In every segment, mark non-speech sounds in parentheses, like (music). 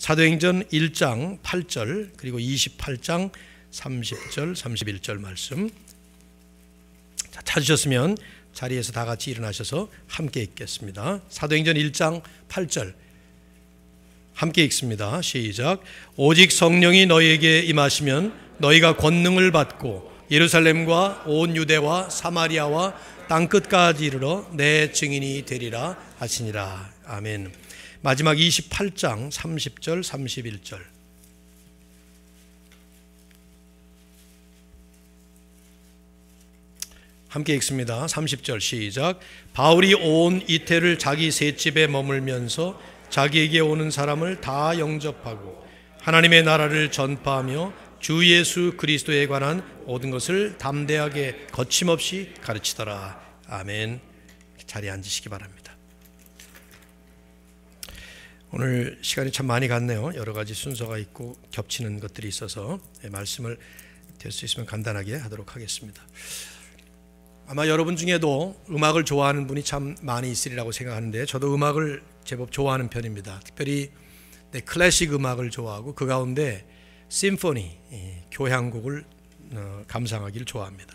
사도행전 1장 8절 그리고 28장 30절 31절 말씀 자, 찾으셨으면 자리에서 다 같이 일어나셔서 함께 읽겠습니다. 사도행전 1장 8절 함께 읽습니다. 시작. 오직 성령이 너희에게 임하시면 너희가 권능을 받고 예루살렘과 온 유대와 사마리아와 땅 끝까지 이르러 내 증인이 되리라 하시니라. 아멘. 마지막 28장 30절 31절 함께 읽습니다. 30절 시작. 바울이 온 이태를 자기 셋집에 머물면서 자기에게 오는 사람을 다 영접하고 하나님의 나라를 전파하며 주 예수 그리스도에 관한 모든 것을 담대하게 거침없이 가르치더라. 아멘. 자리에 앉으시기 바랍니다. 오늘 시간이 참 많이 갔네요. 여러 가지 순서가 있고 겹치는 것들이 있어서 예, 말씀을 될 수 있으면 간단하게 하도록 하겠습니다. 아마 여러분 중에도 음악을 좋아하는 분이 참 많이 있으리라고 생각하는데 저도 음악을 제법 좋아하는 편입니다. 특별히 네, 클래식 음악을 좋아하고 그 가운데 심포니 예, 교향곡을 어, 감상하기를 좋아합니다.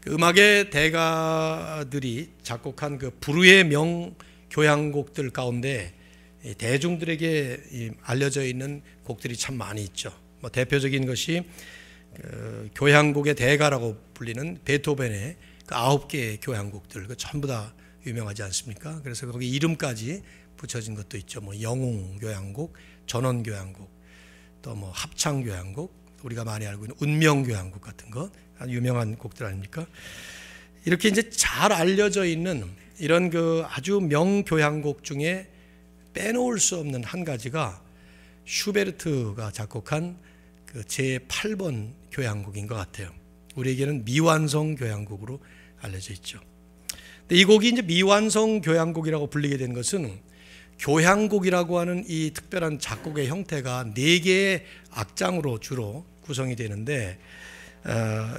그 음악의 대가들이 작곡한 그 부르의 명 교향곡들 가운데 대중들에게 알려져 있는 곡들이 참 많이 있죠. 뭐 대표적인 것이 그 교향곡의 대가라고 불리는 베토벤의 그 아홉 개의 교향곡들 그 전부 다 유명하지 않습니까? 그래서 거기 이름까지 붙여진 것도 있죠. 뭐 영웅 교향곡, 전원 교향곡, 또 뭐 합창 교향곡, 우리가 많이 알고 있는 운명 교향곡 같은 것 유명한 곡들 아닙니까? 이렇게 이제 잘 알려져 있는 이런 그 아주 명교향곡 중에 빼놓을 수 없는 한 가지가 슈베르트가 작곡한 그 제8번 교향곡인 것 같아요. 우리에게는 미완성 교향곡으로 알려져 있죠. 근데 이 곡이 이제 미완성 교향곡이라고 불리게 된 것은 교향곡이라고 하는 이 특별한 작곡의 형태가 네 개의 악장으로 주로 구성이 되는데 어,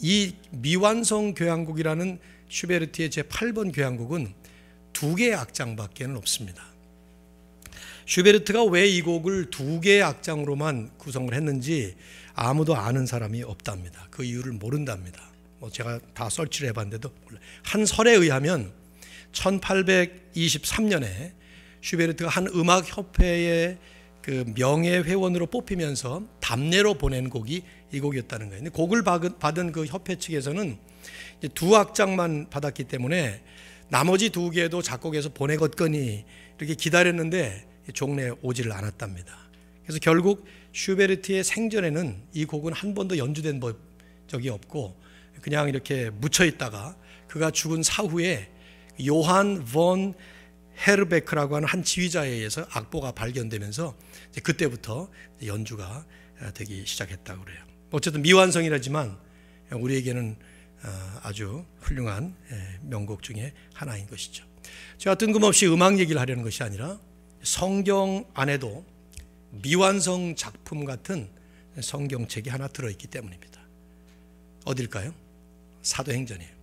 이 미완성 교향곡이라는 슈베르트의 제 8번 교향곡은 두 개의 악장밖에 는 없습니다. 슈베르트가 왜 이 곡을 두 개의 악장으로만 구성을 했는지 아무도 아는 사람이 없답니다. 그 이유를 모른답니다. 뭐 제가 다 설치를 해봤는데도 한 설에 의하면 1823년에 슈베르트가 한 음악협회의 그 명예회원으로 뽑히면서 담례로 보낸 곡이 이 곡이었다는 거예요. 곡을 받은 그 협회 측에서는 두 악장만 받았기 때문에 나머지 두 개도 작곡해서 보내겠거니 이렇게 기다렸는데 종래에 오지를 않았답니다. 그래서 결국 슈베르트의 생전에는 이 곡은 한 번도 연주된 적이 없고 그냥 이렇게 묻혀 있다가 그가 죽은 사후에 요한 본 헤르베크라고 하는 한 지휘자에 의해서 악보가 발견되면서 그때부터 연주가 아, 되기 시작했다고 그래요. 어쨌든 미완성이라지만 우리에게는 어, 아주 훌륭한 예, 명곡 중에 하나인 것이죠. 제가 뜬금없이 음악 얘기를 하려는 것이 아니라 성경 안에도 미완성 작품 같은 성경책이 하나 들어있기 때문입니다. 어딜까요? 사도행전이에요.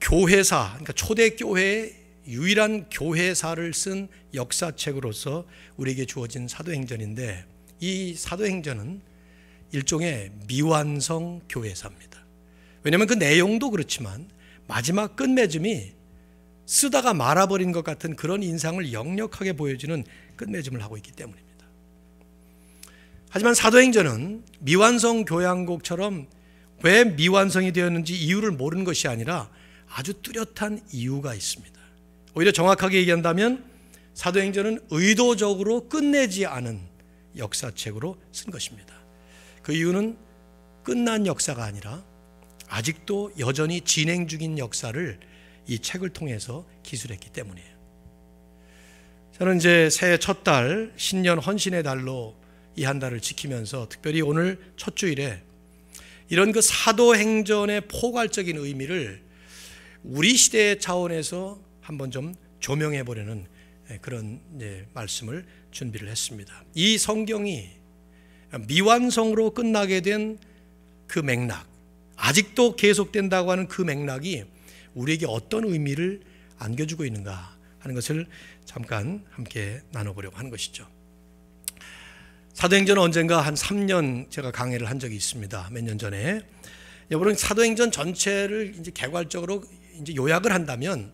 교회사, 그러니까 초대교회의 유일한 교회사를 쓴 역사책으로서 우리에게 주어진 사도행전인데 이 사도행전은 일종의 미완성 교회사입니다. 왜냐하면 그 내용도 그렇지만 마지막 끝맺음이 쓰다가 말아버린 것 같은 그런 인상을 역력하게 보여주는 끝맺음을 하고 있기 때문입니다. 하지만 사도행전은 미완성 교향곡처럼 왜 미완성이 되었는지 이유를 모르는 것이 아니라 아주 뚜렷한 이유가 있습니다. 오히려 정확하게 얘기한다면 사도행전은 의도적으로 끝내지 않은 역사책으로 쓴 것입니다. 그 이유는 끝난 역사가 아니라 아직도 여전히 진행 중인 역사를 이 책을 통해서 기술했기 때문이에요. 저는 이제 새해 첫 달 신년 헌신의 달로 이 한 달을 지키면서 특별히 오늘 첫 주일에 이런 그 사도행전의 포괄적인 의미를 우리 시대 차원에서 한번 좀 조명해 보려는 예, 그런 예, 말씀을 준비를 했습니다. 이 성경이 미완성으로 끝나게 된 그 맥락, 아직도 계속된다고 하는 그 맥락이 우리에게 어떤 의미를 안겨주고 있는가 하는 것을 잠깐 함께 나눠보려고 하는 것이죠. 사도행전 언젠가 한 3년 제가 강의를 한 적이 있습니다. 몇 년 전에. 여러분 사도행전 전체를 이제 개괄적으로 이제 요약을 한다면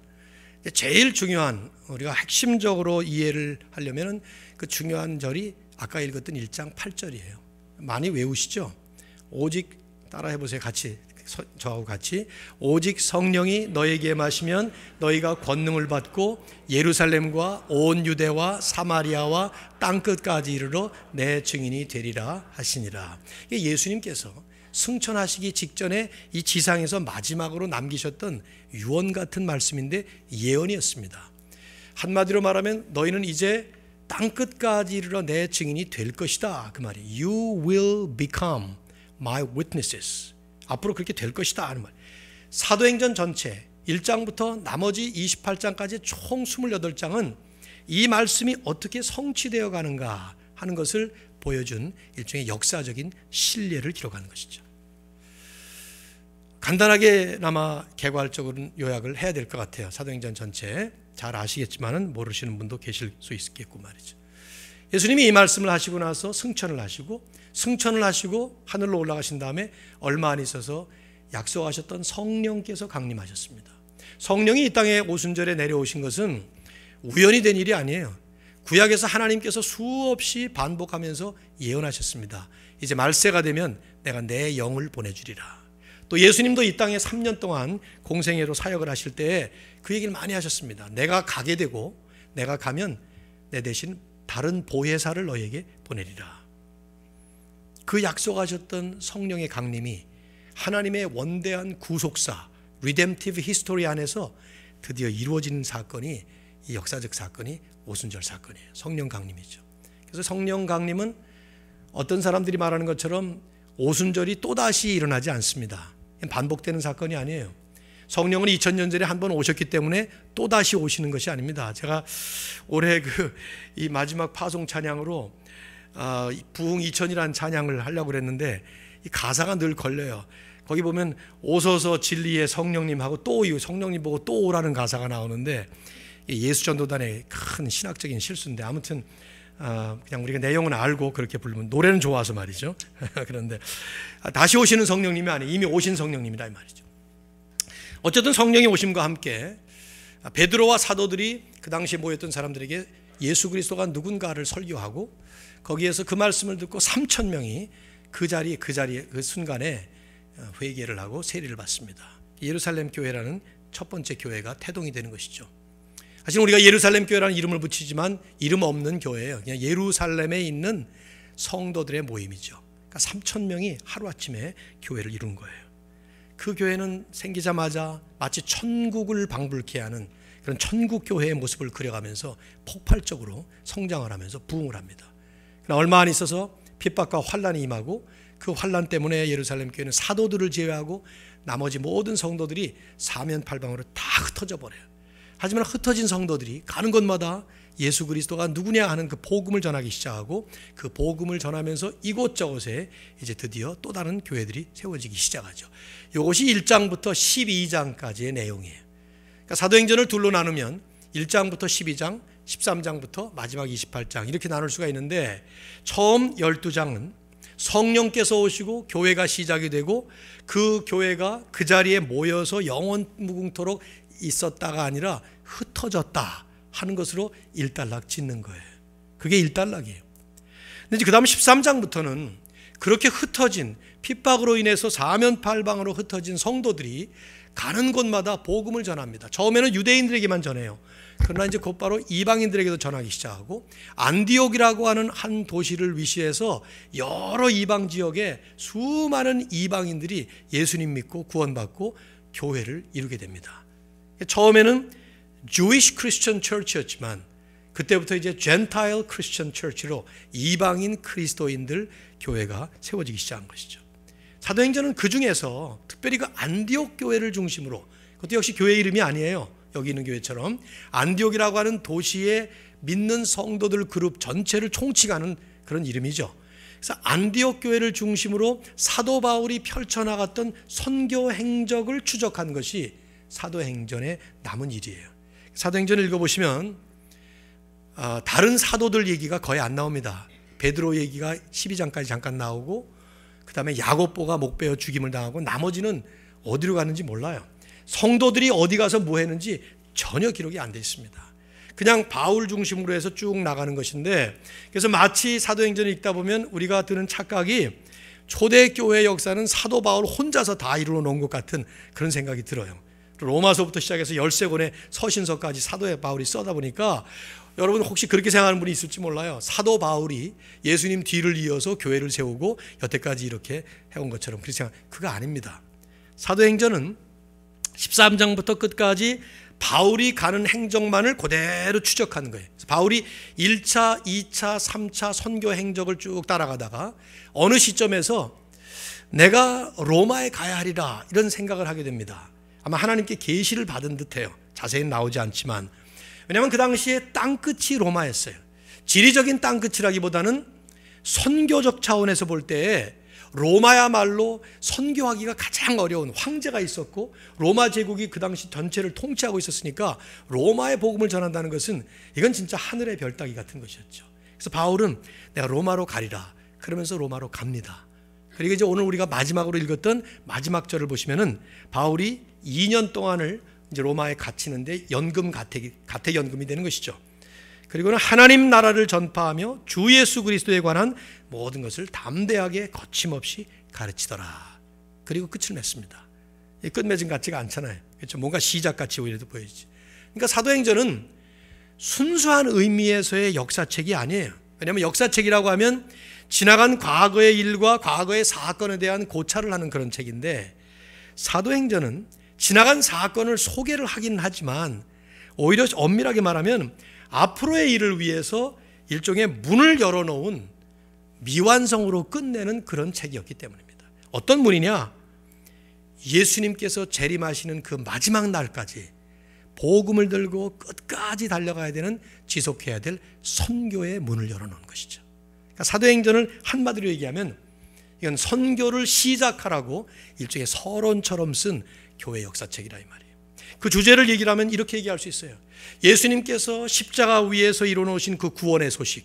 제일 중요한 우리가 핵심적으로 이해를 하려면은 그 중요한 절이 아까 읽었던 1장 8절이에요. 많이 외우시죠? 오직 따라해 보세요. 같이 저하고 같이 오직 성령이 너에게 마시면 너희가 권능을 받고 예루살렘과 온 유대와 사마리아와 땅 끝까지 이르러 내 증인이 되리라 하시니라. 예수님께서 승천하시기 직전에 이 지상에서 마지막으로 남기셨던 유언 같은 말씀인데 예언이었습니다. 한마디로 말하면 너희는 이제 땅 끝까지 이르러 내 증인이 될 것이다. 그 말이 you will become my witnesses. 앞으로 그렇게 될 것이다 하는 말. 사도행전 전체 1장부터 나머지 28장까지 총 28장은 이 말씀이 어떻게 성취되어 가는가 하는 것을 보여준 일종의 역사적인 신뢰를 기록하는 것이죠. 간단하게나마 개괄적으로 요약을 해야 될 것 같아요. 사도행전 전체 잘 아시겠지만은 모르시는 분도 계실 수 있겠고 말이죠. 예수님이 이 말씀을 하시고 나서 승천을 하시고 승천을 하시고 하늘로 올라가신 다음에 얼마 안 있어서 약속하셨던 성령께서 강림하셨습니다. 성령이 이 땅에 오순절에 내려오신 것은 우연이 된 일이 아니에요. 구약에서 하나님께서 수없이 반복하면서 예언하셨습니다. 이제 말세가 되면 내가 내 영을 보내주리라. 또 예수님도 이 땅에 3년 동안 공생애로 사역을 하실 때 그 얘기를 많이 하셨습니다. 내가 가게 되고 내가 가면 내 대신 다른 보혜사를 너에게 보내리라. 그 약속하셨던 성령의 강림이 하나님의 원대한 구속사, 리뎀티브 히스토리 안에서 드디어 이루어지는 사건이 이 역사적 사건이 오순절 사건이에요. 성령 강림이죠. 그래서 성령 강림은 어떤 사람들이 말하는 것처럼 오순절이 또다시 일어나지 않습니다. 반복되는 사건이 아니에요. 성령은 2000년 전에 한 번 오셨기 때문에 또 다시 오시는 것이 아닙니다. 제가 올해 그 이 마지막 파송 찬양으로 아, 부흥 2000이라는 찬양을 하려고 그랬는데 이 가사가 늘 걸려요. 거기 보면 오소서 진리의 성령님하고 또 성령님 보고 또 오라는 가사가 나오는데 예수 전도단의 큰 신학적인 실수인데 아무튼 아, 그냥 우리가 내용은 알고 그렇게 부르면 노래는 좋아서 말이죠. (laughs) 그런데 아, 다시 오시는 성령님이 아니 이미 오신 성령님이다 이 말이죠. 어쨌든 성령의 오심과 함께 베드로와 사도들이 그 당시에 모였던 사람들에게 예수 그리스도가 누군가를 설교하고 거기에서 그 말씀을 듣고 3천 명이 그 자리에 그 자리에 그 순간에 어, 회개를 하고 세례를 받습니다. 예루살렘 교회라는 첫 번째 교회가 태동이 되는 것이죠. 사실 우리가 예루살렘 교회라는 이름을 붙이지만 이름 없는 교회예요. 그냥 예루살렘에 있는 성도들의 모임이죠. 그러니까 3천 명이 하루아침에 교회를 이룬 거예요. 그 교회는 생기자마자 마치 천국을 방불케 하는 그런 천국 교회의 모습을 그려가면서 폭발적으로 성장을 하면서 부흥을 합니다. 그러나 얼마 안 있어서 핍박과 환란이 임하고 그 환란 때문에 예루살렘 교회는 사도들을 제외하고 나머지 모든 성도들이 사면팔방으로 다 흩어져 버려요. 하지만 흩어진 성도들이 가는 곳마다 예수 그리스도가 누구냐 하는 그 복음을 전하기 시작하고 그 복음을 전하면서 이곳저곳에 이제 드디어 또 다른 교회들이 세워지기 시작하죠. 이것이 1장부터 12장까지의 내용이에요. 그러니까 사도행전을 둘로 나누면 1장부터 12장, 13장부터 마지막 28장 이렇게 나눌 수가 있는데 처음 12장은 성령께서 오시고 교회가 시작이 되고 그 교회가 그 자리에 모여서 영원 무궁토록 있었다가 아니라 흩어졌다. 하는 것으로 일단락 짓는 거예요. 그게 일단락이에요. 근데 그 다음 13장부터는 그렇게 흩어진 핍박으로 인해서 사면팔방으로 흩어진 성도들이 가는 곳마다 복음을 전합니다. 처음에는 유대인들에게만 전해요. 그러나 이제 곧바로 이방인들에게도 전하기 시작하고 안디옥이라고 하는 한 도시를 위시해서 여러 이방 지역에 수많은 이방인들이 예수님 믿고 구원받고 교회를 이루게 됩니다. 처음에는 Jewish Christian Church였지만 그때부터 이제 Gentile Christian Church로 이방인 그리스도인들 교회가 세워지기 시작한 것이죠. 사도행전은 그 중에서 특별히 그 안디옥 교회를 중심으로 그것도 역시 교회 이름이 아니에요. 여기 있는 교회처럼 안디옥이라고 하는 도시에 믿는 성도들 그룹 전체를 총칭하는 그런 이름이죠. 그래서 안디옥 교회를 중심으로 사도 바울이 펼쳐나갔던 선교 행적을 추적한 것이 사도행전의 남은 일이에요. 사도행전을 읽어보시면 아, 다른 사도들 얘기가 거의 안 나옵니다. 베드로 얘기가 12장까지 잠깐 나오고 그 다음에 야고보가 목베어 죽임을 당하고 나머지는 어디로 갔는지 몰라요. 성도들이 어디 가서 뭐 했는지 전혀 기록이 안 돼 있습니다. 그냥 바울 중심으로 해서 쭉 나가는 것인데 그래서 마치 사도행전을 읽다 보면 우리가 드는 착각이 초대교회 역사는 사도 바울 혼자서 다 이루어 놓은 것 같은 그런 생각이 들어요. 로마서부터 시작해서 열세권의 서신서까지 사도의 바울이 써다 보니까 여러분 혹시 그렇게 생각하는 분이 있을지 몰라요. 사도 바울이 예수님 뒤를 이어서 교회를 세우고 여태까지 이렇게 해온 것처럼 그렇게 생각 그거 아닙니다. 사도행전은 13장부터 끝까지 바울이 가는 행적만을 그대로 추적하는 거예요. 바울이 1차, 2차, 3차 선교 행적을 쭉 따라가다가 어느 시점에서 내가 로마에 가야 하리라 이런 생각을 하게 됩니다. 아마 하나님께 계시를 받은 듯해요. 자세히 나오지 않지만 왜냐하면 그 당시에 땅 끝이 로마였어요. 지리적인 땅 끝이라기보다는 선교적 차원에서 볼 때에 로마야말로 선교하기가 가장 어려운 황제가 있었고 로마 제국이 그 당시 전체를 통치하고 있었으니까 로마의 복음을 전한다는 것은 이건 진짜 하늘의 별따기 같은 것이었죠. 그래서 바울은 내가 로마로 가리라 그러면서 로마로 갑니다. 그리고 이제 오늘 우리가 마지막으로 읽었던 마지막 절을 보시면은 바울이 2년 동안을 이제 로마에 갇히는데 연금 가택이 가택 연금이 되는 것이죠. 그리고는 하나님 나라를 전파하며 주 예수 그리스도에 관한 모든 것을 담대하게 거침없이 가르치더라. 그리고 끝을 맺습니다. 끝 맺은 같지가 않잖아요. 그렇죠? 뭔가 시작 같이 오히려 보이지. 그러니까 사도행전은 순수한 의미에서의 역사책이 아니에요. 왜냐하면 역사책이라고 하면 지나간 과거의 일과 과거의 사건에 대한 고찰을 하는 그런 책인데 사도행전은 지나간 사건을 소개를 하긴 하지만 오히려 엄밀하게 말하면 앞으로의 일을 위해서 일종의 문을 열어놓은 미완성으로 끝내는 그런 책이었기 때문입니다. 어떤 문이냐? 예수님께서 재림하시는 그 마지막 날까지 복음을 들고 끝까지 달려가야 되는 지속해야 될 선교의 문을 열어놓은 것이죠. 그러니까 사도행전을 한마디로 얘기하면 이건 선교를 시작하라고 일종의 서론처럼 쓴 교회 역사책이라 이 말이에요. 그 주제를 얘기하면 이렇게 얘기할 수 있어요. 예수님께서 십자가 위에서 이뤄놓으신 그 구원의 소식,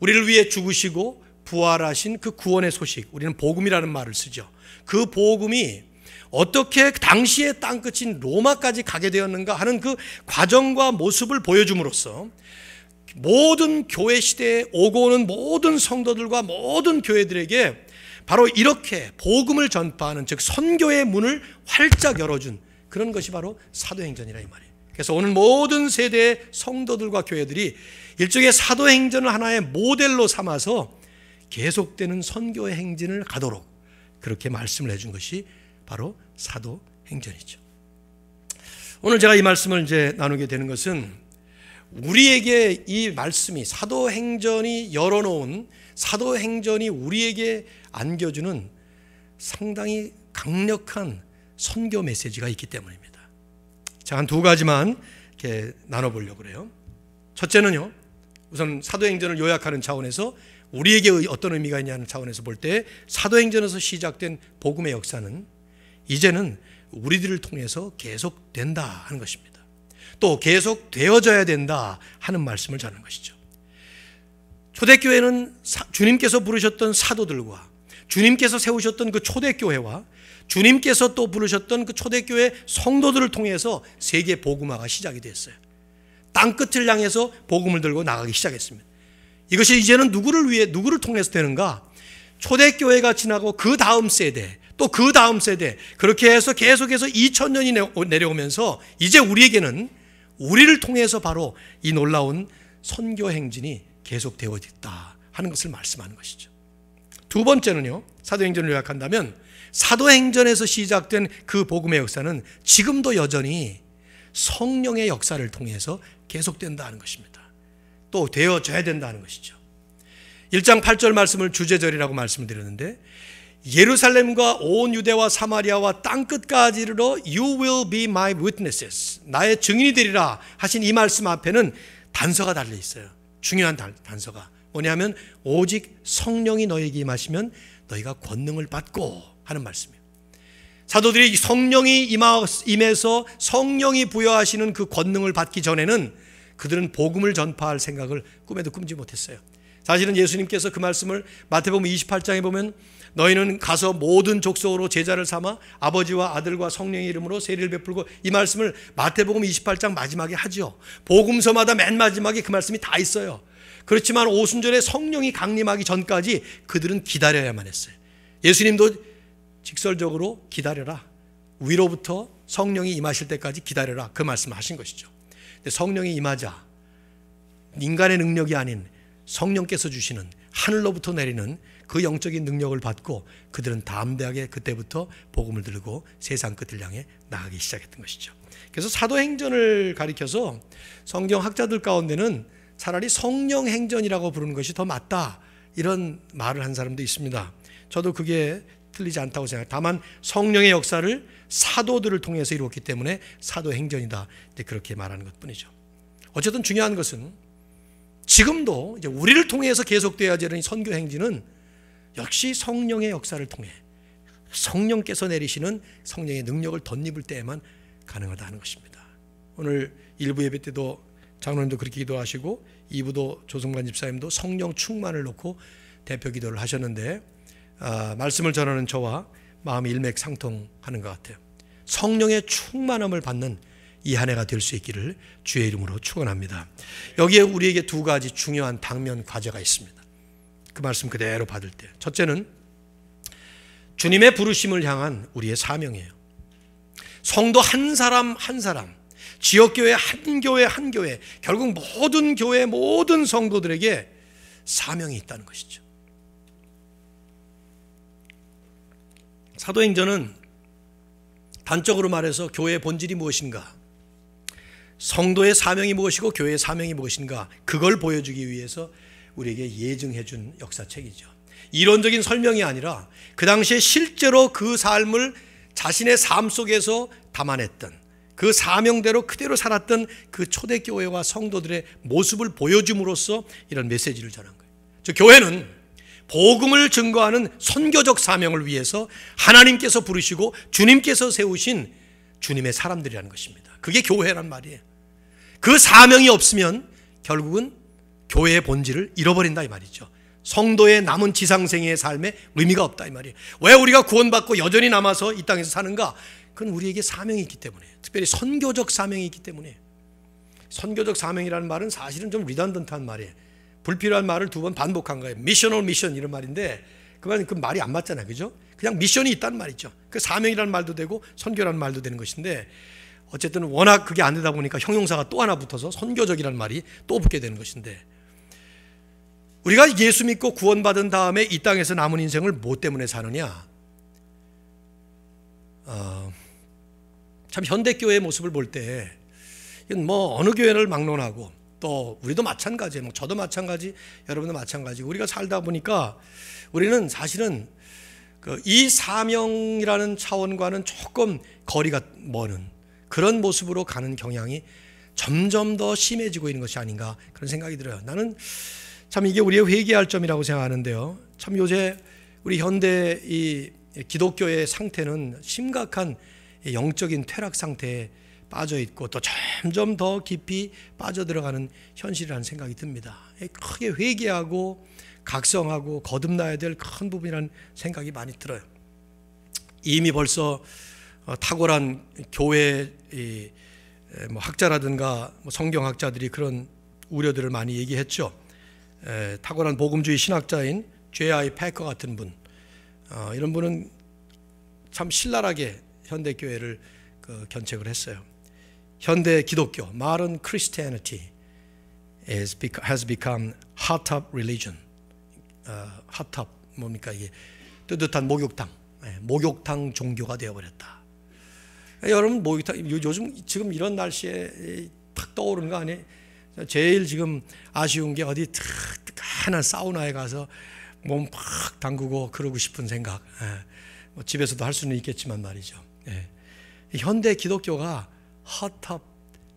우리를 위해 죽으시고 부활하신 그 구원의 소식, 우리는 복음이라는 말을 쓰죠. 그 복음이 어떻게 당시의 땅끝인 로마까지 가게 되었는가 하는 그 과정과 모습을 보여줌으로써 모든 교회 시대에 오고 오는 모든 성도들과 모든 교회들에게 바로 이렇게 복음을 전파하는 즉 선교의 문을 활짝 열어준 그런 것이 바로 사도행전이라 이 말이에요. 그래서 오늘 모든 세대의 성도들과 교회들이 일종의 사도행전을 하나의 모델로 삼아서 계속되는 선교의 행진을 가도록 그렇게 말씀을 해 준 것이 바로 사도 행전이죠. 오늘 제가 이 말씀을 이제 나누게 되는 것은 우리에게 이 말씀이 사도 행전이 열어놓은 사도 행전이 우리에게 안겨주는 상당히 강력한 선교 메시지가 있기 때문입니다. 자, 한 두 가지만 이렇게 나눠보려고 그래요. 첫째는요, 우선 사도행전을 요약하는 차원에서 우리에게 어떤 의미가 있냐는 차원에서 볼 때 사도행전에서 시작된 복음의 역사는 이제는 우리들을 통해서 계속 된다 하는 것입니다. 또 계속 되어져야 된다 하는 말씀을 전하는 것이죠. 초대교회는 주님께서 부르셨던 사도들과 주님께서 세우셨던 그 초대교회와 주님께서 또 부르셨던 그 초대교회 성도들을 통해서 세계 복음화가 시작이 됐어요. 땅 끝을 향해서 복음을 들고 나가기 시작했습니다. 이것이 이제는 누구를 위해 누구를 통해서 되는가? 초대교회가 지나고 그 다음 세대, 또그 다음 세대 그렇게 해서 계속해서 2000년이 내려오면서 이제 우리에게는 우리를 통해서 바로 이 놀라운 선교 행진이 계속되어있다 하는 것을 말씀하는 것이죠. 두 번째는요. 사도행전을 요약한다면 사도행전에서 시작된 그 복음의 역사는 지금도 여전히 성령의 역사를 통해서 계속된다는 것입니다. 또 되어져야 된다는 것이죠. 1장 8절 말씀을 주제절이라고 말씀을 드렸는데 예루살렘과 온 유대와 사마리아와 땅 끝까지 로 you will be my witnesses 나의 증인이 되리라 하신 이 말씀 앞에는 단서가 달려 있어요. 중요한 단서가 뭐냐면 오직 성령이 너에게 임하시면 너희가 권능을 받고 하는 말씀이에요. 사도들이 성령이 임해서 성령이 부여하시는 그 권능을 받기 전에는 그들은 복음을 전파할 생각을 꿈에도 꿈지 못했어요. 사실은 예수님께서 그 말씀을 마태복음 28장에 보면 너희는 가서 모든 족속으로 제자를 삼아 아버지와 아들과 성령의 이름으로 세례를 베풀고 이 말씀을 마태복음 28장 마지막에 하죠. 복음서마다 맨 마지막에 그 말씀이 다 있어요. 그렇지만 오순절에 성령이 강림하기 전까지 그들은 기다려야만 했어요. 예수님도 직설적으로 기다려라. 위로부터 성령이 임하실 때까지 기다려라. 그 말씀을 하신 것이죠. 성령이 임하자 인간의 능력이 아닌 성령께서 주시는 하늘로부터 내리는 그 영적인 능력을 받고 그들은 담대하게 그때부터 복음을 들고 세상 끝을 향해 나가기 시작했던 것이죠. 그래서 사도행전을 가리켜서 성경 학자들 가운데는 차라리 성령행전이라고 부르는 것이 더 맞다 이런 말을 한 사람도 있습니다. 저도 그게 틀리지 않다고 생각해요. 다만 성령의 역사를 사도들을 통해서 이루었기 때문에 사도행전이다. 그렇게 말하는 것 뿐이죠. 어쨌든 중요한 것은 지금도 이제 우리를 통해서 계속되어야 되는 선교 행진은 역시 성령의 역사를 통해 성령께서 내리시는 성령의 능력을 덧입을 때에만 가능하다 는 것입니다. 오늘 일부 예배 때도 장로님도 그렇게 기도하시고 2부도 조성관 집사님도 성령 충만을 놓고 대표 기도를 하셨는데 아, 말씀을 전하는 저와 마음이 일맥상통하는 것 같아요. 성령의 충만함을 받는 이한 해가 될 수 있기를 주의 이름으로 축원합니다. 여기에 우리에게 두 가지 중요한 당면 과제가 있습니다. 그 말씀 그대로 받을 때 첫째는 주님의 부르심을 향한 우리의 사명이에요. 성도 한 사람 한 사람 지역교회 한 교회 한 교회 결국 모든 교회 모든 성도들에게 사명이 있다는 것이죠. 사도행전은 단적으로 말해서 교회의 본질이 무엇인가 성도의 사명이 무엇이고 교회의 사명이 무엇인가 그걸 보여주기 위해서 우리에게 예증해 준 역사책이죠. 이론적인 설명이 아니라 그 당시에 실제로 그 삶을 자신의 삶 속에서 담아냈던 그 사명대로 그대로 살았던 그 초대교회와 성도들의 모습을 보여줌으로써 이런 메시지를 전한 거예요. 저 교회는 복음을 증거하는 선교적 사명을 위해서 하나님께서 부르시고 주님께서 세우신 주님의 사람들이라는 것입니다. 그게 교회란 말이에요. 그 사명이 없으면 결국은 교회의 본질을 잃어버린다 이 말이죠. 성도의 남은 지상생의 삶에 의미가 없다 이 말이에요. 왜 우리가 구원받고 여전히 남아서 이 땅에서 사는가? 그건 우리에게 사명이 있기 때문에 특별히 선교적 사명이 있기 때문에 선교적 사명이라는 말은 사실은 좀 리단던트한 말이에요. 불필요한 말을 두 번 반복한 거예요. 미션올 미션 이런 말인데 그만 그 말이 안 맞잖아요. 그죠? 그냥 미션이 있다는 말이죠. 그 사명이라는 말도 되고 선교라는 말도 되는 것인데 어쨌든 워낙 그게 안 되다 보니까 형용사가 또 하나 붙어서 선교적이라는 말이 또 붙게 되는 것인데 우리가 예수 믿고 구원받은 다음에 이 땅에서 남은 인생을 뭐 때문에 사느냐? 어, 참 현대교회의 모습을 볼때 이건 뭐 어느 교회를 막론하고 또 우리도 마찬가지예요. 뭐 저도 마찬가지, 여러분도 마찬가지. 우리가 살다 보니까 우리는 사실은 그이 사명이라는 차원과는 조금 거리가 먼은 그런 모습으로 가는 경향이 점점 더 심해지고 있는 것이 아닌가 그런 생각이 들어요. 나는 참 이게 우리의 회개할 점이라고 생각하는데요. 참 요새 우리 현대 이 기독교의 상태는 심각한 영적인 퇴락 상태에 빠져 있고 또 점점 더 깊이 빠져 들어가는 현실이라는 생각이 듭니다. 예, 크게 회개하고 각성하고 거듭나야 될 큰 부분이라는 생각이 많이 들어요. 이미 벌써 어, 탁월한 교회 뭐 학자라든가 뭐 성경학자들이 그런 우려들을 많이 얘기했죠. 에, 탁월한 복음주의 신학자인 J.I. 패커 같은 분, 어, 이런 분은 참 신랄하게 현대 교회를 그 견책을 했어요. 현대 기독교, modern Christianity is, has become hot tub religion. 어, hot tub 뭡니까 이게 뜨뜻한 목욕탕, 예, 목욕탕 종교가 되어버렸다. 예, 여러분 목욕탕 뭐, 요즘 지금 이런 날씨에 탁 떠오르는 거 아니에요? 제일 지금 아쉬운 게 어디 특특한 사우나에 가서 몸 팍 담그고 그러고 싶은 생각. 예. 뭐 집에서도 할 수는 있겠지만 말이죠. 예. 현대 기독교가 핫탑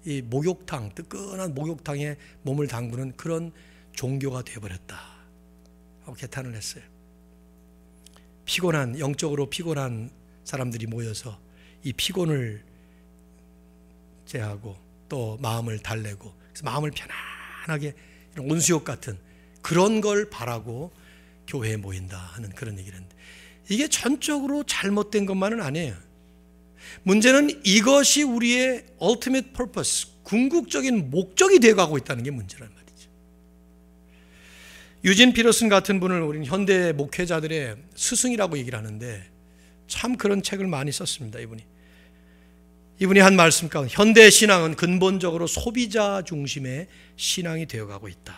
이 목욕탕 뜨끈한 목욕탕에 몸을 담그는 그런 종교가 되어버렸다 하고 개탄을 했어요. 피곤한 영적으로 피곤한 사람들이 모여서 이 피곤을 제하고 또 마음을 달래고 그래서 마음을 편안하게 이런 온수욕 같은 그런 걸 바라고 교회에 모인다 하는 그런 얘기를 했는데 이게 전적으로 잘못된 것만은 아니에요. 문제는 이것이 우리의 ultimate purpose, 궁극적인 목적이 되어가고 있다는 게 문제란 말이죠. 유진 피러슨 같은 분을 우리는 현대 목회자들의 스승이라고 얘기를 하는데 참 그런 책을 많이 썼습니다. 이분이 이분이 한 말씀 가운데 현대 신앙은 근본적으로 소비자 중심의 신앙이 되어가고 있다.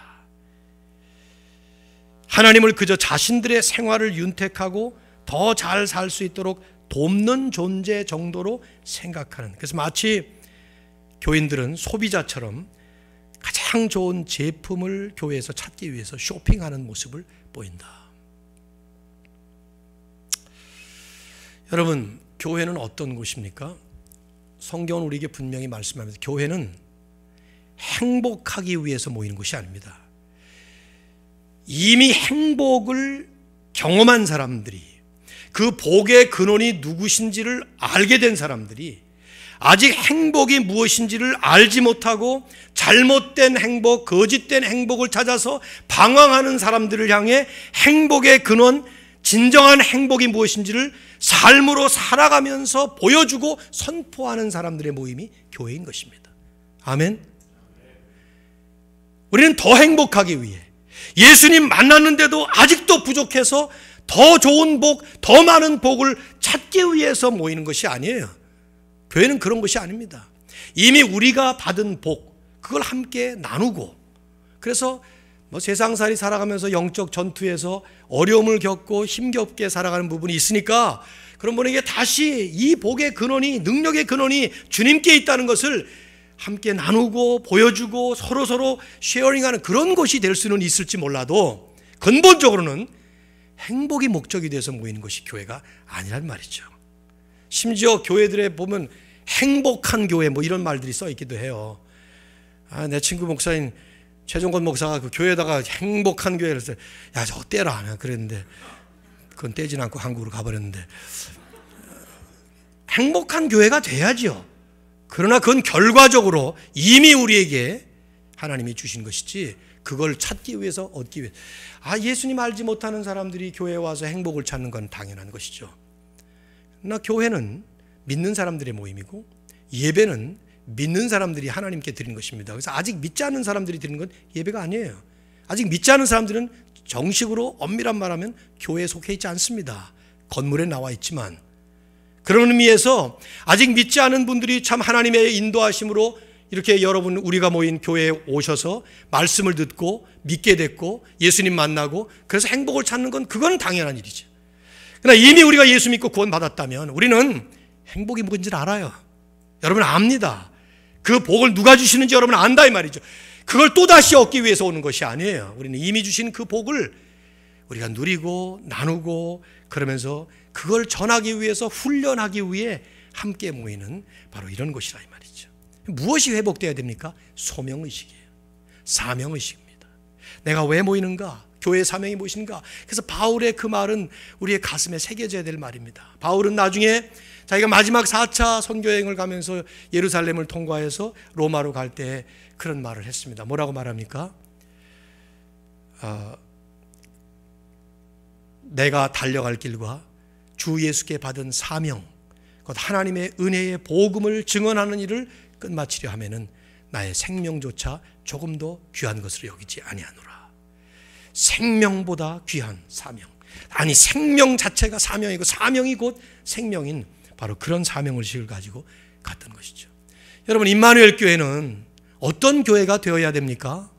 하나님을 그저 자신들의 생활을 윤택하고 더 잘 살 수 있도록 돕는 존재 정도로 생각하는 그래서 마치 교인들은 소비자처럼 가장 좋은 제품을 교회에서 찾기 위해서 쇼핑하는 모습을 보인다. 여러분, 교회는 어떤 곳입니까? 성경은 우리에게 분명히 말씀합니다. 교회는 행복하기 위해서 모이는 것이 아닙니다. 이미 행복을 경험한 사람들이 그 복의 근원이 누구신지를 알게 된 사람들이 아직 행복이 무엇인지를 알지 못하고 잘못된 행복, 거짓된 행복을 찾아서 방황하는 사람들을 향해 행복의 근원, 진정한 행복이 무엇인지를 삶으로 살아가면서 보여주고 선포하는 사람들의 모임이 교회인 것입니다. 아멘. 우리는 더 행복하기 위해 예수님 만났는데도 아직도 부족해서 더 좋은 복, 더 많은 복을 찾기 위해서 모이는 것이 아니에요. 교회는 그런 것이 아닙니다. 이미 우리가 받은 복, 그걸 함께 나누고, 그래서 뭐 세상살이 살아가면서 영적 전투에서 어려움을 겪고 힘겹게 살아가는 부분이 있으니까 그런 분에게 다시 이 복의 근원이 능력의 근원이 주님께 있다는 것을 함께 나누고 보여주고 서로서로 쉐어링하는 그런 곳이될 수는 있을지 몰라도 근본적으로는 행복이 목적이 돼서 모이는 것이 교회가 아니란 말이죠. 심지어 교회들에 보면 행복한 교회 뭐 이런 말들이 써 있기도 해요. 아, 내 친구 목사님 최종권 목사가 그 교회에다가 행복한 교회를 써. 야저 떼라 그랬는데 그건 떼진 않고 한국으로 가버렸는데 행복한 교회가 돼야지요. 그러나 그건 결과적으로 이미 우리에게 하나님이 주신 것이지 그걸 찾기 위해서 얻기 위해 아 예수님 알지 못하는 사람들이 교회에 와서 행복을 찾는 건 당연한 것이죠. 그러나 교회는 믿는 사람들의 모임이고 예배는 믿는 사람들이 하나님께 드리는 것입니다. 그래서 아직 믿지 않은 사람들이 드리는 건 예배가 아니에요. 아직 믿지 않은 사람들은 정식으로 엄밀한 말하면 교회에 속해 있지 않습니다. 건물에 나와 있지만 그런 의미에서 아직 믿지 않은 분들이 참 하나님의 인도하심으로 이렇게 여러분 우리가 모인 교회에 오셔서 말씀을 듣고 믿게 됐고 예수님 만나고 그래서 행복을 찾는 건 그건 당연한 일이죠. 그러나 이미 우리가 예수 믿고 구원받았다면 우리는 행복이 뭔지를 알아요. 여러분 압니다. 그 복을 누가 주시는지 여러분 안다 이 말이죠. 그걸 또다시 얻기 위해서 오는 것이 아니에요. 우리는 이미 주신 그 복을 우리가 누리고 나누고 그러면서 그걸 전하기 위해서 훈련하기 위해 함께 모이는 바로 이런 것이라 이 말이죠. 무엇이 회복되어야 됩니까? 소명의식이에요. 사명의식입니다. 내가 왜 모이는가? 교회 사명이 무엇인가? 그래서 바울의 그 말은 우리의 가슴에 새겨져야 될 말입니다. 바울은 나중에 자기가 마지막 4차 선교여행을 가면서 예루살렘을 통과해서 로마로 갈 때 그런 말을 했습니다. 뭐라고 말합니까? 어, 내가 달려갈 길과 주 예수께 받은 사명, 곧 하나님의 은혜의 복음을 증언하는 일을 끝마치려 하면은 나의 생명조차 조금도 귀한 것으로 여기지 아니하노라. 생명보다 귀한 사명. 아니 생명 자체가 사명이고 사명이 곧 생명인 바로 그런 사명 의식을 가지고 갔던 것이죠. 여러분 임마누엘 교회는 어떤 교회가 되어야 됩니까?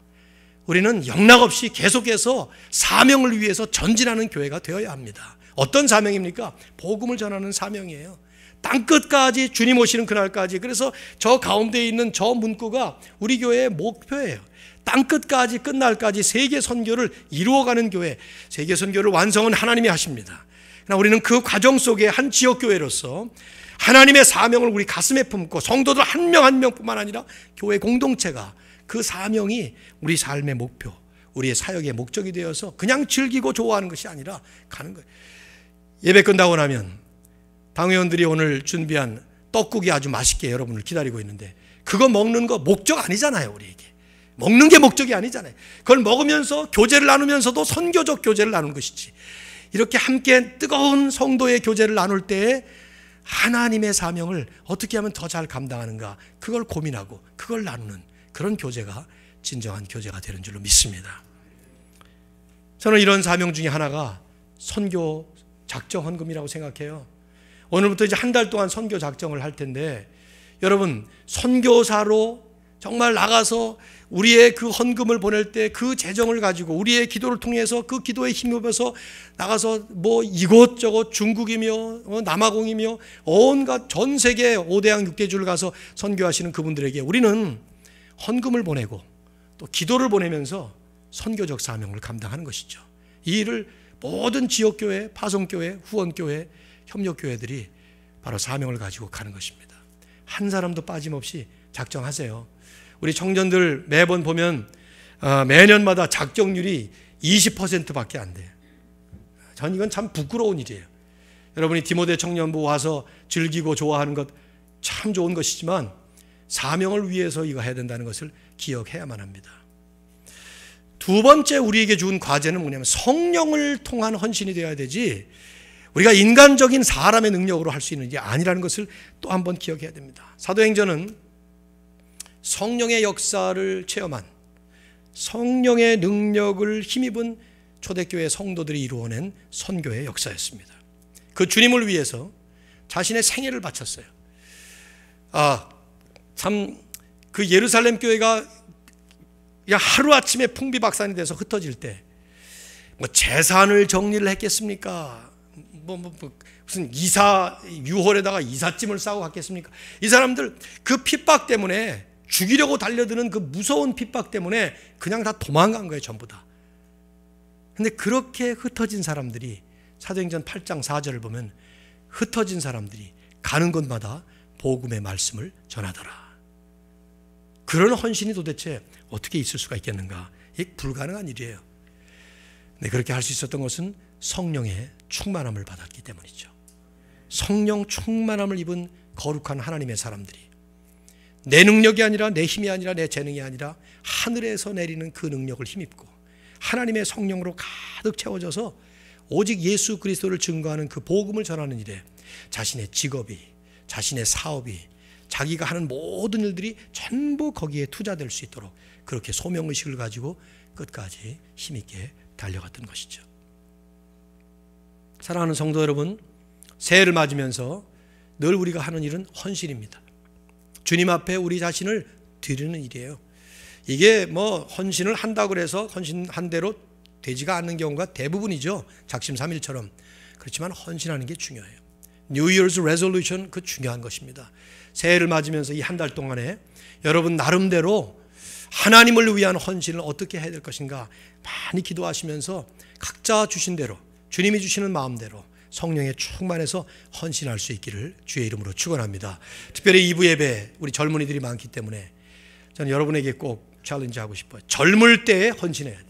우리는 영락 없이 계속해서 사명을 위해서 전진하는 교회가 되어야 합니다. 어떤 사명입니까? 복음을 전하는 사명이에요. 땅 끝까지 주님 오시는 그날까지. 그래서 저 가운데 있는 저 문구가 우리 교회의 목표예요. 땅 끝까지 끝날까지 세계 선교를 이루어가는 교회. 세계 선교를 완성은 하나님이 하십니다. 그러나 우리는 그 과정 속에 한 지역교회로서 하나님의 사명을 우리 가슴에 품고 성도들 한 명 한 명뿐만 아니라 교회 공동체가 그 사명이 우리 삶의 목표, 우리의 사역의 목적이 되어서 그냥 즐기고 좋아하는 것이 아니라 가는 거예요. 예배 끝나고 나면 당회원들이 오늘 준비한 떡국이 아주 맛있게 여러분을 기다리고 있는데 그거 먹는 거 목적 아니잖아요, 우리에게. 먹는 게 목적이 아니잖아요. 그걸 먹으면서 교제를 나누면서도 선교적 교제를 나눈 것이지. 이렇게 함께 뜨거운 성도의 교제를 나눌 때 하나님의 사명을 어떻게 하면 더 잘 감당하는가 그걸 고민하고 그걸 나누는 그런 교제가 진정한 교제가 되는 줄로 믿습니다. 저는 이런 사명 중에 하나가 선교 작정 헌금이라고 생각해요. 오늘부터 이제 한 달 동안 선교 작정을 할 텐데 여러분 선교사로 정말 나가서 우리의 그 헌금을 보낼 때 그 재정을 가지고 우리의 기도를 통해서 그 기도에 힘입어서 나가서 뭐 이곳저곳 중국이며 뭐 남아공이며 온갖 전 세계 5대양 6대주를 가서 선교하시는 그분들에게 우리는 헌금을 보내고 또 기도를 보내면서 선교적 사명을 감당하는 것이죠. 이 일을 모든 지역교회, 파송교회, 후원교회, 협력교회들이 바로 사명을 가지고 가는 것입니다. 한 사람도 빠짐없이 작정하세요. 우리 청년들 매번 보면 어, 매년마다 작정률이 20%밖에 안 돼요. 전 이건 참 부끄러운 일이에요. 여러분이 디모데 청년부 와서 즐기고 좋아하는 것 참 좋은 것이지만 사명을 위해서 이거 해야 된다는 것을 기억해야만 합니다. 두 번째 우리에게 준 과제는 뭐냐면 성령을 통한 헌신이 되어야 되지 우리가 인간적인 사람의 능력으로 할 수 있는 게 아니라는 것을 또 한번 기억해야 됩니다. 사도행전은 성령의 역사를 체험한 성령의 능력을 힘입은 초대교회 성도들이 이루어낸 선교의 역사였습니다. 그 주님을 위해서 자신의 생애를 바쳤어요. 아, 참, 그 예루살렘 교회가 하루아침에 풍비박산이 돼서 흩어질 때, 뭐 재산을 정리를 했겠습니까? 뭐, 뭐, 뭐 무슨 이사, 유월에다가 이삿짐을 싸고 갔겠습니까? 이 사람들 그 핍박 때문에 죽이려고 달려드는 그 무서운 핍박 때문에 그냥 다 도망간 거예요, 전부 다. 근데 그렇게 흩어진 사람들이 사도행전 8장 4절을 보면 흩어진 사람들이 가는 곳마다 복음의 말씀을 전하더라. 그런 헌신이 도대체 어떻게 있을 수가 있겠는가? 이 불가능한 일이에요. 네, 그렇게 할 수 있었던 것은 성령의 충만함을 받았기 때문이죠. 성령 충만함을 입은 거룩한 하나님의 사람들이 내 능력이 아니라 내 힘이 아니라 내 재능이 아니라 하늘에서 내리는 그 능력을 힘입고 하나님의 성령으로 가득 채워져서 오직 예수 그리스도를 증거하는 그 복음을 전하는 일에 자신의 직업이 자신의 사업이 자기가 하는 모든 일들이 전부 거기에 투자될 수 있도록 그렇게 소명 의식을 가지고 끝까지 힘 있게 달려갔던 것이죠. 사랑하는 성도 여러분, 새해를 맞으면서 늘 우리가 하는 일은 헌신입니다. 주님 앞에 우리 자신을 드리는 일이에요. 이게 뭐 헌신을 한다고 해서 헌신한 대로 되지가 않는 경우가 대부분이죠. 작심 삼일처럼. 그렇지만 헌신하는 게 중요해요. New Year's Resolution 그 중요한 것입니다. 새해를 맞으면서 이 한 달 동안에 여러분 나름대로 하나님을 위한 헌신을 어떻게 해야 될 것인가 많이 기도하시면서 각자 주신 대로 주님이 주시는 마음대로 성령에 충만해서 헌신할 수 있기를 주의 이름으로 축원합니다. 특별히 이 부 예배 우리 젊은이들이 많기 때문에 저는 여러분에게 꼭 챌린지 하고 싶어요. 젊을 때에 헌신해야 돼.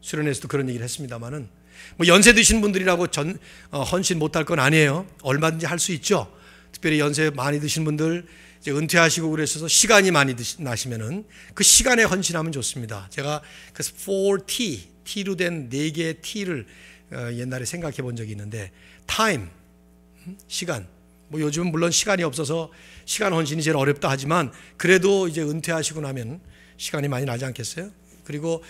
수련회에서도 그런 얘기를 했습니다만은 뭐 연세 드신 분들이라고 전 어, 헌신 못할 건 아니에요. 얼마든지 할 수 있죠. 특별히 연세 많이 드신 분들 이제 은퇴하시고 그래서 시간이 많이 나시면은 그 시간에 헌신하면 좋습니다. 제가 그 4T T로 된 네 개의 T를 어, 옛날에 생각해 본 적이 있는데 타임 음, 시간 뭐 요즘은 물론 시간이 없어서 시간 헌신이 제일 어렵다 하지만 그래도 이제 은퇴하시고 나면 시간이 많이 나지 않겠어요? 그리고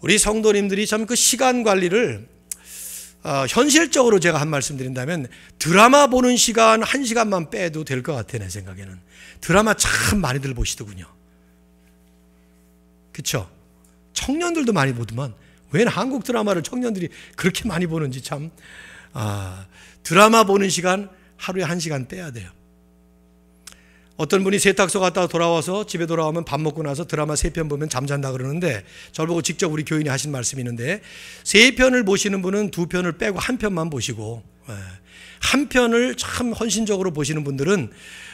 우리 성도님들이 참 그 시간 관리를 어, 현실적으로 제가 한 말씀 드린다면 드라마 보는 시간 한 시간만 빼도 될 것 같아 내 생각에는 드라마 참 많이들 보시더군요. 그렇죠? 청년들도 많이 보더만 왜 한국 드라마를 청년들이 그렇게 많이 보는지 참, 아, 드라마 보는 시간 하루에 한 시간 빼야 돼요. 어떤 분이 세탁소 갔다 돌아와서 집에 돌아오면 밥 먹고 나서 드라마 세 편 보면 잠잔다 그러는데 저 보고 직접 우리 교인이 하신 말씀이 있는데 세 편을 보시는 분은 두 편을 빼고 한 편만 보시고 예. 한 편을 참 헌신적으로 보시는 분들은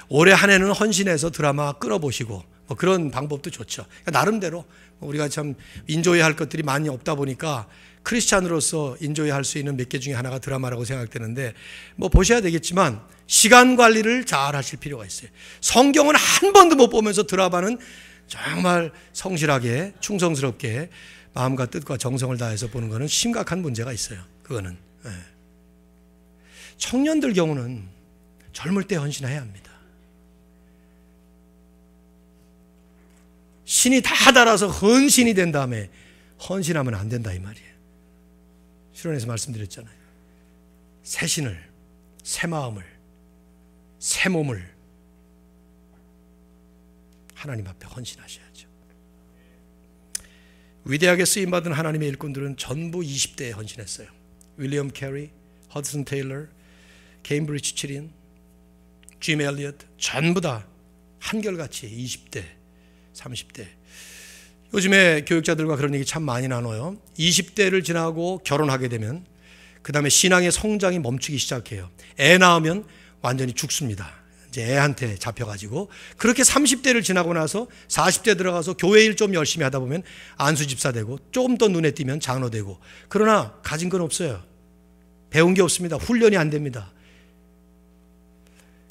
올해 한 해는 헌신해서 드라마 끌어보시고 뭐 그런 방법도 좋죠. 그러니까 나름대로 우리가 참 인조해야 할 것들이 많이 없다 보니까 크리스찬으로서 인조해야 할 수 있는 몇 개 중에 하나가 드라마라고 생각되는데 뭐 보셔야 되겠지만 시간 관리를 잘 하실 필요가 있어요. 성경은 한 번도 못 보면서 드라마는 정말 성실하게 충성스럽게 마음과 뜻과 정성을 다해서 보는 것은 심각한 문제가 있어요. 그거는 예. 청년들 경우는 젊을 때 헌신해야 합니다. 신이 다 달아서 헌신이 된 다음에 헌신하면 안 된다 이 말이에요. 실론에서 말씀드렸잖아요. 새 신을, 새 마음을, 새 몸을 하나님 앞에 헌신하셔야죠. 위대하게 쓰임 받은 하나님의 일꾼들은 전부 20대에 헌신했어요. 윌리엄 캐리, 허드슨 테일러, 케임브리지 칠인, 짐 엘리엇 전부 다 한결같이 20대 30대. 요즘에 교육자들과 그런 얘기 참 많이 나눠요. 20대를 지나고 결혼하게 되면 그 다음에 신앙의 성장이 멈추기 시작해요. 애 낳으면 완전히 죽습니다. 이제 애한테 잡혀가지고 그렇게 30대를 지나고 나서 40대 들어가서 교회 일 좀 열심히 하다 보면 안수 집사 되고 조금 더 눈에 띄면 장로 되고 그러나 가진 건 없어요. 배운 게 없습니다. 훈련이 안 됩니다.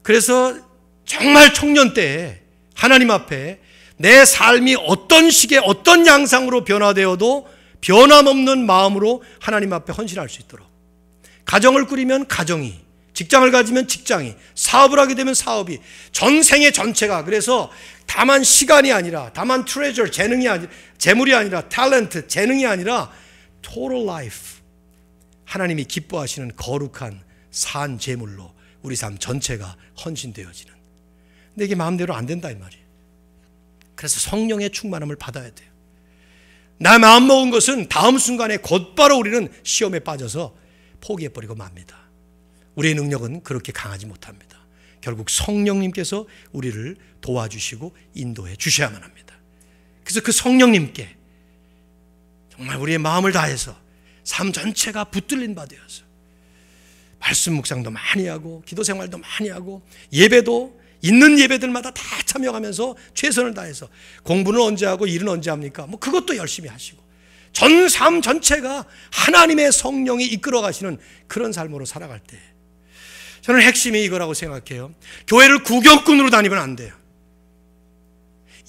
그래서 정말 청년 때 하나님 앞에 내 삶이 어떤 식의 어떤 양상으로 변화되어도 변함없는 마음으로 하나님 앞에 헌신할 수 있도록 가정을 꾸리면 가정이 직장을 가지면 직장이 사업을 하게 되면 사업이 전생의 전체가 그래서 다만 시간이 아니라 다만 트레저 재능이 아니라 재물이 아니라 탤런트 재능이 아니라 토럴 라이프 하나님이 기뻐하시는 거룩한 산 재물로 우리 삶 전체가 헌신되어지는 근데 이게 마음대로 안 된다 이 말이에요. 그래서 성령의 충만함을 받아야 돼요. 나 마음먹은 것은 다음 순간에 곧바로 우리는 시험에 빠져서 포기해버리고 맙니다. 우리의 능력은 그렇게 강하지 못합니다. 결국 성령님께서 우리를 도와주시고 인도해 주셔야만 합니다. 그래서 그 성령님께 정말 우리의 마음을 다해서 삶 전체가 붙들린 바 되어서 말씀 묵상도 많이 하고 기도 생활도 많이 하고 예배도 있는 예배들마다 다 참여하면서 최선을 다해서 공부는 언제 하고 일은 언제 합니까? 뭐 그것도 열심히 하시고 전 삶 전체가 하나님의 성령이 이끌어 가시는 그런 삶으로 살아갈 때 저는 핵심이 이거라고 생각해요. 교회를 구경꾼으로 다니면 안 돼요.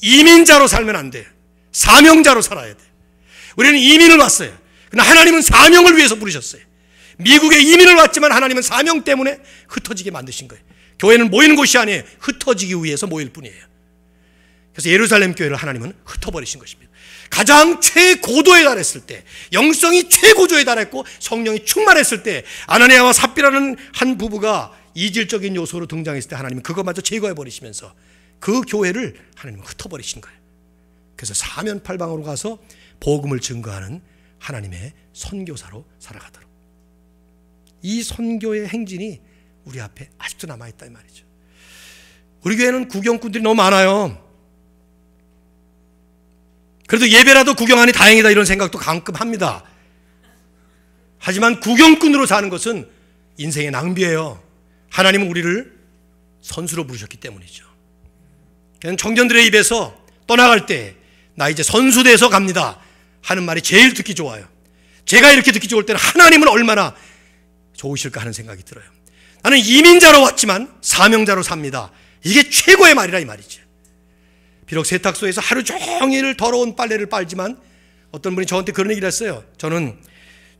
이민자로 살면 안 돼요. 사명자로 살아야 돼요. 우리는 이민을 왔어요. 그러나 하나님은 사명을 위해서 부르셨어요. 미국에 이민을 왔지만 하나님은 사명 때문에 흩어지게 만드신 거예요. 교회는 모이는 곳이 아니에요. 흩어지기 위해서 모일 뿐이에요. 그래서 예루살렘 교회를 하나님은 흩어버리신 것입니다. 가장 최고도에 달했을 때, 영성이 최고조에 달했고 성령이 충만했을 때, 아나니아와 삽비라는 한 부부가 이질적인 요소로 등장했을 때 하나님은 그것마저 제거해 버리시면서 그 교회를 하나님은 흩어버리신 거예요. 그래서 사면팔방으로 가서 복음을 증거하는 하나님의 선교사로 살아가도록 이 선교의 행진이 우리 앞에 아직도 남아있다 이 말이죠. 우리 교회는 구경꾼들이 너무 많아요. 그래도 예배라도 구경하니 다행이다 이런 생각도 가끔 합니다. 하지만 구경꾼으로 사는 것은 인생의 낭비예요. 하나님은 우리를 선수로 부르셨기 때문이죠. 그냥 청년들의 입에서 떠나갈 때 나 이제 선수돼서 갑니다 하는 말이 제일 듣기 좋아요. 제가 이렇게 듣기 좋을 때는 하나님은 얼마나 좋으실까 하는 생각이 들어요. 나는 이민자로 왔지만 사명자로 삽니다. 이게 최고의 말이라 이 말이죠. 비록 세탁소에서 하루 종일 더러운 빨래를 빨지만 어떤 분이 저한테 그런 얘기를 했어요. 저는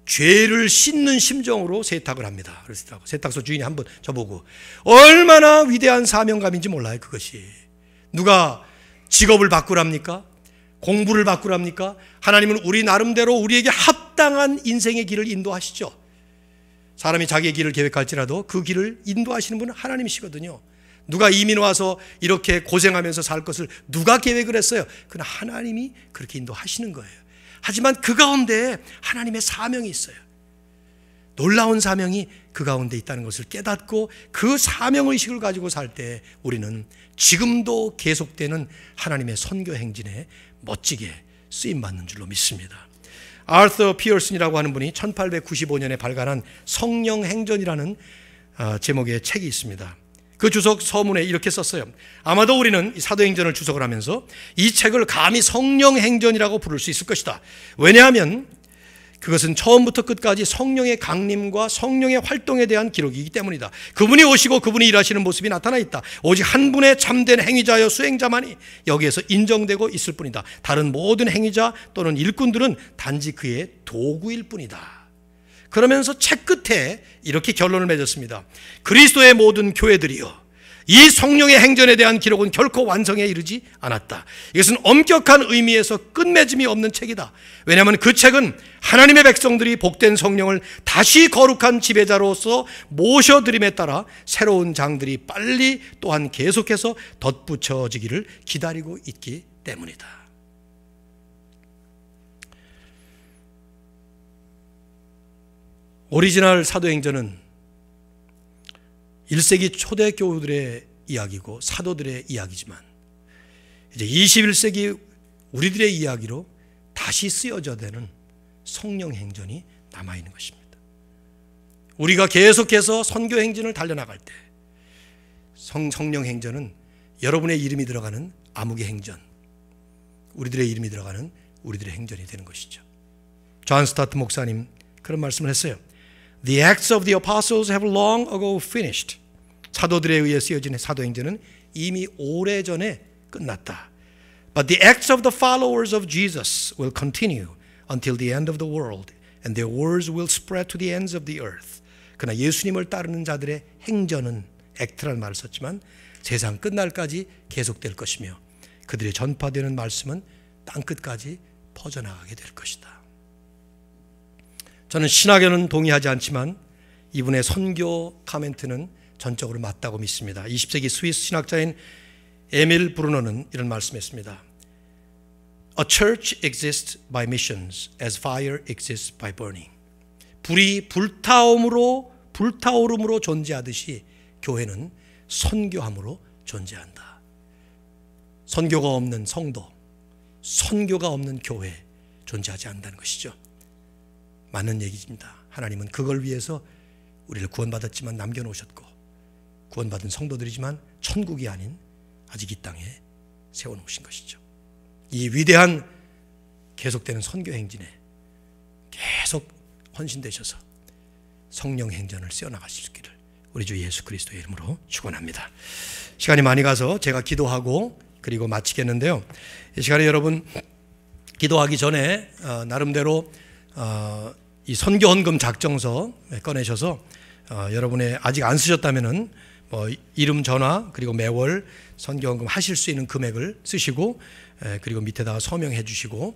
죄를 씻는 심정으로 세탁을 합니다. 그러시더라고. 세탁소 주인이 한번 저보고 얼마나 위대한 사명감인지 몰라요, 그것이. 누가 직업을 바꾸랍니까? 공부를 바꾸랍니까? 하나님은 우리 나름대로 우리에게 합당한 인생의 길을 인도하시죠. 사람이 자기의 길을 계획할지라도 그 길을 인도하시는 분은 하나님이시거든요. 누가 이민 와서 이렇게 고생하면서 살 것을 누가 계획을 했어요? 그건 하나님이 그렇게 인도하시는 거예요. 하지만 그 가운데 하나님의 사명이 있어요. 놀라운 사명이 그 가운데 있다는 것을 깨닫고 그 사명의식을 가지고 살 때 우리는 지금도 계속되는 하나님의 선교 행진에 멋지게 쓰임받는 줄로 믿습니다. 아서 피어슨이라고 하는 분이 1895년에 발간한 성령 행전이라는 어, 제목의 책이 있습니다. 그 주석 서문에 이렇게 썼어요. 아마도 우리는 사도행전을 주석을 하면서 이 책을 감히 성령 행전이라고 부를 수 있을 것이다. 왜냐하면 그것은 처음부터 끝까지 성령의 강림과 성령의 활동에 대한 기록이기 때문이다. 그분이 오시고 그분이 일하시는 모습이 나타나 있다. 오직 한 분의 참된 행위자여 수행자만이 여기에서 인정되고 있을 뿐이다. 다른 모든 행위자 또는 일꾼들은 단지 그의 도구일 뿐이다. 그러면서 책 끝에 이렇게 결론을 맺었습니다. 그리스도의 모든 교회들이여 이 성령의 행전에 대한 기록은 결코 완성에 이르지 않았다. 이것은 엄격한 의미에서 끝맺음이 없는 책이다. 왜냐하면 그 책은 하나님의 백성들이 복된 성령을 다시 거룩한 지배자로서 모셔드림에 따라 새로운 장들이 빨리 또한 계속해서 덧붙여지기를 기다리고 있기 때문이다. 오리지널 사도행전은 1세기 초대 교우들의 이야기고 사도들의 이야기지만 이제 21세기 우리들의 이야기로 다시 쓰여져야 되는 성령 행전이 남아 있는 것입니다. 우리가 계속해서 선교 행진을 달려나갈 때 성, 성령 행전은 여러분의 이름이 들어가는 암흑의 행전, 우리들의 이름이 들어가는 우리들의 행전이 되는 것이죠. 존 스타트 목사님 그런 말씀을 했어요. The Acts of the Apostles have long ago finished. 사도들에 의해 쓰여진 사도행전은 이미 오래전에 끝났다. But the acts of the followers of Jesus will continue until the end of the world, and their words will spread to the ends of the earth. 그러나 예수님을 따르는 자들의 행전은 액트라는 말을 썼지만 세상 끝날까지 계속될 것이며 그들의 전파되는 말씀은 땅끝까지 퍼져나가게 될 것이다. 저는 신학에는 동의하지 않지만 이분의 선교 카멘트는 전적으로 맞다고 믿습니다. 20세기 스위스 신학자인 에밀 브루너는 이런 말씀했습니다. A church exists by missions as fire exists by burning. 불이 불타옴으로 불타오름으로 존재하듯이 교회는 선교함으로 존재한다. 선교가 없는 성도, 선교가 없는 교회 존재하지 않는다는 것이죠. 맞는 얘기입니다. 하나님은 그걸 위해서 우리를 구원받았지만 남겨놓으셨고 구원받은 성도들이지만 천국이 아닌 아직 이 땅에 세워놓으신 것이죠. 이 위대한 계속되는 선교 행진에 계속 헌신되셔서 성령 행전을 쓰어나가시기를 우리 주 예수 그리스도의 이름으로 축원합니다. 시간이 많이 가서 제가 기도하고 그리고 마치겠는데요. 이 시간에 여러분 기도하기 전에 어, 나름대로 어, 이 선교 헌금 작정서 꺼내셔서 어, 여러분의 아직 안 쓰셨다면은 뭐 이름 전화 그리고 매월 선교 헌금 하실 수 있는 금액을 쓰시고 에, 그리고 밑에다가 서명해 주시고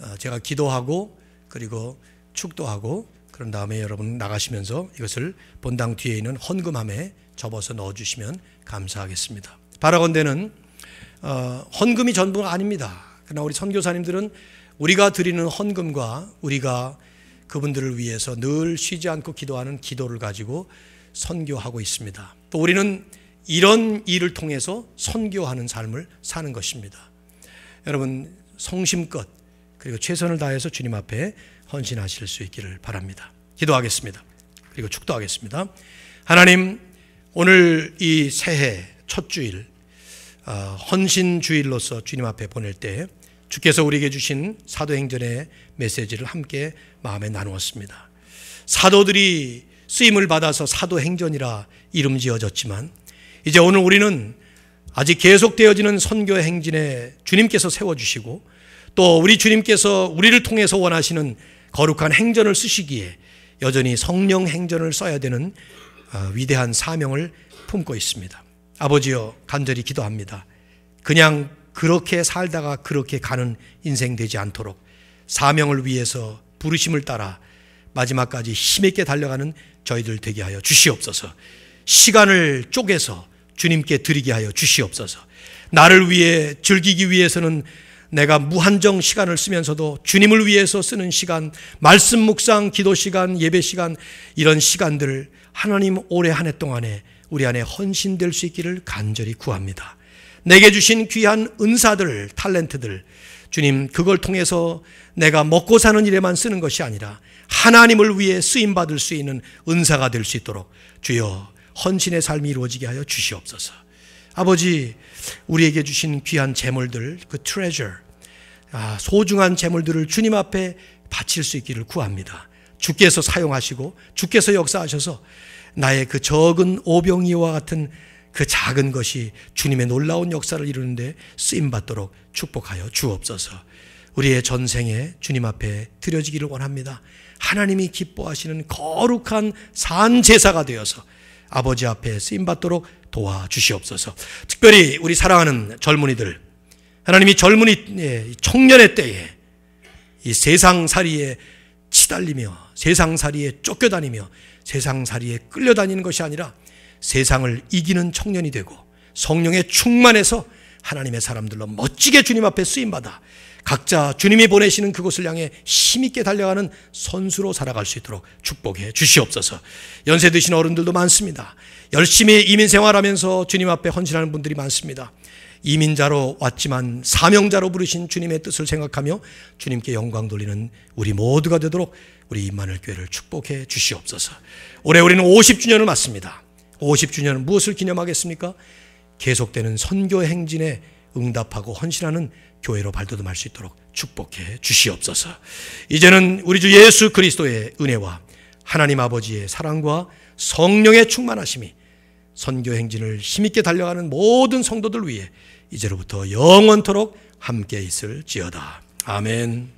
어, 제가 기도하고 그리고 축도하고 그런 다음에 여러분 나가시면서 이것을 본당 뒤에 있는 헌금함에 접어서 넣어 주시면 감사하겠습니다. 바라건대는 어, 헌금이 전부가 아닙니다. 그러나 우리 선교사님들은 우리가 드리는 헌금과 우리가 그분들을 위해서 늘 쉬지 않고 기도하는 기도를 가지고 선교하고 있습니다. 또 우리는 이런 일을 통해서 선교하는 삶을 사는 것입니다. 여러분 성심껏 그리고 최선을 다해서 주님 앞에 헌신하실 수 있기를 바랍니다. 기도하겠습니다. 그리고 축도하겠습니다. 하나님 오늘 이 새해 첫 주일 아, 헌신 주일로서 주님 앞에 보낼 때 주께서 우리에게 주신 사도행전의 메시지를 함께 마음에 나누었습니다. 사도들이 쓰임을 받아서 사도행전이라 이름 지어졌지만 이제 오늘 우리는 아직 계속되어지는 선교 행진에 주님께서 세워주시고 또 우리 주님께서 우리를 통해서 원하시는 거룩한 행전을 쓰시기에 여전히 성령 행전을 써야 되는 어, 위대한 사명을 품고 있습니다. 아버지여 간절히 기도합니다. 그냥 그렇게 살다가 그렇게 가는 인생 되지 않도록 사명을 위해서 부르심을 따라 마지막까지 힘있게 달려가는 저희들 되게 하여 주시옵소서. 시간을 쪼개서 주님께 드리게 하여 주시옵소서. 나를 위해 즐기기 위해서는 내가 무한정 시간을 쓰면서도 주님을 위해서 쓰는 시간, 말씀 묵상, 기도 시간, 예배 시간, 이런 시간들 하나님 올해 한 해 동안에 우리 안에 헌신될 수 있기를 간절히 구합니다. 내게 주신 귀한 은사들, 탤런트들, 주님, 그걸 통해서 내가 먹고 사는 일에만 쓰는 것이 아니라 하나님을 위해 쓰임받을 수 있는 은사가 될 수 있도록 주여 헌신의 삶이 이루어지게 하여 주시옵소서. 아버지, 우리에게 주신 귀한 재물들, 그 treasure, 아, 소중한 재물들을 주님 앞에 바칠 수 있기를 구합니다. 주께서 사용하시고 주께서 역사하셔서 나의 그 적은 오병이와 같은 그 작은 것이 주님의 놀라운 역사를 이루는데 쓰임받도록 축복하여 주옵소서. 우리의 전생에 주님 앞에 드려지기를 원합니다. 하나님이 기뻐하시는 거룩한 산 제사가 되어서 아버지 앞에 쓰임 받도록 도와주시옵소서. 특별히 우리 사랑하는 젊은이들, 하나님이 젊은이 예, 청년의 때에 이 세상살이에 치달리며 세상살이에 쫓겨다니며 세상살이에 끌려다니는 것이 아니라 세상을 이기는 청년이 되고 성령의 충만해서 하나님의 사람들로 멋지게 주님 앞에 쓰임받아 각자 주님이 보내시는 그곳을 향해 힘있게 달려가는 선수로 살아갈 수 있도록 축복해 주시옵소서. 연세 드신 어른들도 많습니다. 열심히 이민 생활하면서 주님 앞에 헌신하는 분들이 많습니다. 이민자로 왔지만 사명자로 부르신 주님의 뜻을 생각하며 주님께 영광 돌리는 우리 모두가 되도록 우리 임만을 교회를 축복해 주시옵소서. 올해 우리는 50주년을 맞습니다. 50주년은 무엇을 기념하겠습니까? 계속되는 선교 행진에 응답하고 헌신하는 교회로 발돋움할 수 있도록 축복해 주시옵소서. 이제는 우리 주 예수 그리스도의 은혜와 하나님 아버지의 사랑과 성령의 충만하심이 선교 행진을 힘있게 달려가는 모든 성도들 위해 이제로부터 영원토록 함께 있을지어다. 아멘.